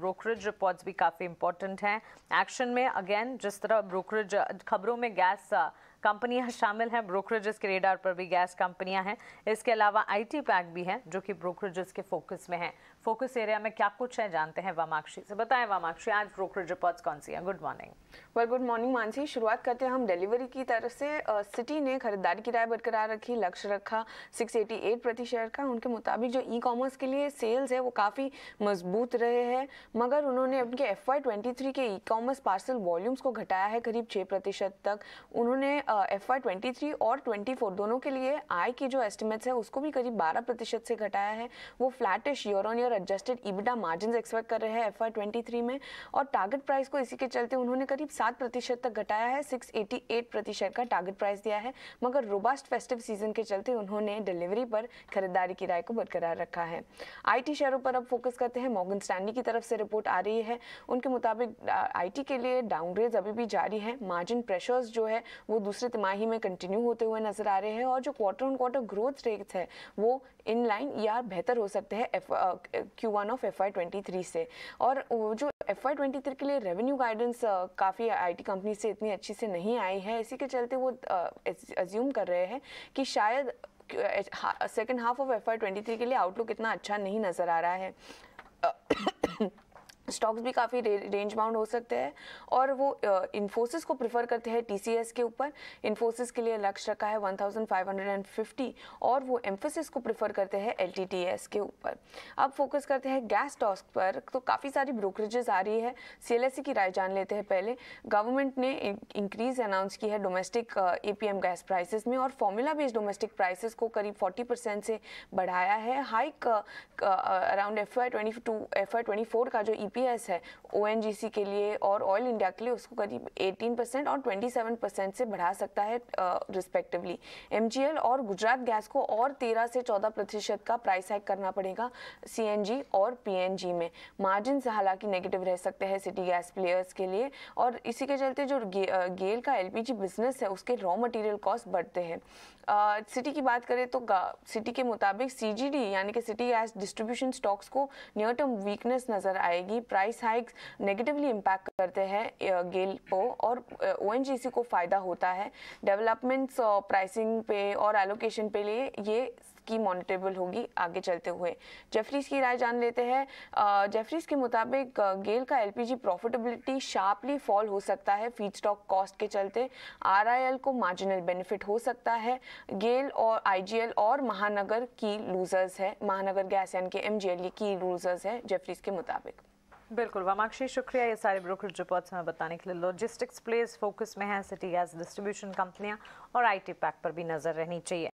brokerage reports भी काफ़ी important हैं एक्शन में अगेन जिस तरह ब्रोकरेज खबरों में गैस कंपनियां शामिल हैं ब्रोकरेजेस के रेडार पर भी गैस कंपनियां हैं इसके अलावा आईटी पैक भी है जो कि ब्रोकरेजेस के फोकस में है फोकस एरिया में क्या कुछ है जानते हैं वामाक्षी से बताएं वामाक्षी आज ब्रोकरेज रिपोर्ट्स कौन सी हैं good morning well good morning Mansi शुरुआत करते हैं हम डिलीवरी की तरफ से सिटी ने खरीदारी की राय बरकरार रखी लक्ष्य रखा 688 प्रति शेयर का उनके मुताबिक जो ई कॉमर्स के लिए सेल्स है वो काफ़ी मजबूत रहे हैं मगर उन्होंने उनके एफ के ई कॉमर्स पार्सल वॉल्यूम्स को घटाया है करीब छः प्रतिशत तक उन्होंने एफ वाई ट्वेंटी थ्री और ट्वेंटी फोर दोनों के लिए आय की जो एस्टिमेट्स है उसको भी करीब बारह प्रतिशत से घटाया है वो flattish year on year adjusted EBITDA margin expect कर रहे हैं एफ आई ट्वेंटी थ्री में और टारगेट प्राइस को इसी के चलते उन्होंने करीब सात प्रतिशत तक घटाया है सिक्स एटी एट प्रतिशत का टारगेट प्राइस दिया है मगर रोबास्ट फेस्टिव सीजन के चलते उन्होंने डिलीवरी पर खरीदारी की राय को बरकरार रखा है आई टी शेयरों पर अब फोकस करते हैं मॉगन स्टैंडी की तरफ से रिपोर्ट आ रही है उनके मुताबिक आई टी के लिए डाउनग्रेड अभी भी जारी है मार्जिन प्रेशर्स जो है वो दूसरे दूसरे तिमाही में कंटिन्यू होते हुए नजर आ रहे हैं और जो quarter on quarter growth rate है वो इन लाइन या बेहतर हो सकते हैं Q one of F Y twenty three से और जो एफ आई ट्वेंटी थ्री के लिए रेवेन्यू गाइडेंस काफ़ी आई टी कंपनी से इतनी अच्छी से नहीं आई है इसी के चलते वो एज्यूम uh, कर रहे हैं कि शायद second half of F Y twenty three के लिए आउटलुक इतना अच्छा नहीं नज़र आ रहा है स्टॉक्स भी काफ़ी रेंज बाउंड हो सकते हैं और वो इन्फोसिस को प्रेफर करते हैं टी के ऊपर इन्फोसिस के लिए लक्ष्य रखा है 1550 और वो एम्फोसिस को प्रेफर करते हैं एल के ऊपर अब फोकस करते हैं गैस स्टॉक्स पर तो काफ़ी सारी ब्रोकरेजेस आ रही है सी e की राय जान लेते हैं पहले गवर्नमेंट ने इंक्रीज अनाउंस की है डोमेस्टिक ए गैस प्राइसेस में और फॉर्मूला बेस्ड डोमेस्टिक प्राइसेस को करीब 40 परसेंट से बढ़ाया है hike around F Y twenty two F Y twenty four का जो ई e एस है ओ के लिए और ऑयल इंडिया के लिए उसको करीब 18 परसेंट और 27 परसेंट से बढ़ा सकता है रिस्पेक्टिवली एम और गुजरात गैस को और 13 से 14 प्रतिशत का प्राइस हाइक करना पड़ेगा सी और पी में मार्जिन हालांकि नेगेटिव रह सकते हैं सिटी गैस प्लेयर्स के लिए और इसी के चलते जो गेल का एल बिजनेस है उसके रॉ मटेरियल कॉस्ट बढ़ते हैं सिटी की बात करें तो सिटी के मुताबिक सी यानी कि सिटी गैस डिस्ट्रीब्यूशन स्टॉक्स को नियर टर्म वीकनेस नजर आएगी प्राइस हाइक्स नेगेटिवली इम्पैक्ट करते हैं गेल को और ओ को फ़ायदा होता है डेवलपमेंट्स प्राइसिंग पे और एलोकेशन पे लिए ये की मॉनिटरेबल होगी आगे चलते हुए जेफरीज की राय जान लेते हैं जेफरीज के मुताबिक गेल का एलपीजी प्रॉफिटेबिलिटी शार्पली फॉल हो सकता है फीड स्टॉक कॉस्ट के चलते आरआईएल को मार्जिनल बेनिफिट हो सकता है गेल और आईजीएल और महानगर की लूजर्स है महानगर गैस यानी के एम की लूजर्स है जेफरीज के मुताबिक बिल्कुल वामाक्षी शुक्रिया ये सारे ब्रोकरेज रिपोर्ट्स हमें बताने के लिए लॉजिस्टिक्स प्लेस फोकस में है सिटी गैस डिस्ट्रीब्यूशन कंपनियां और आईटी पैक पर भी नज़र रहनी चाहिए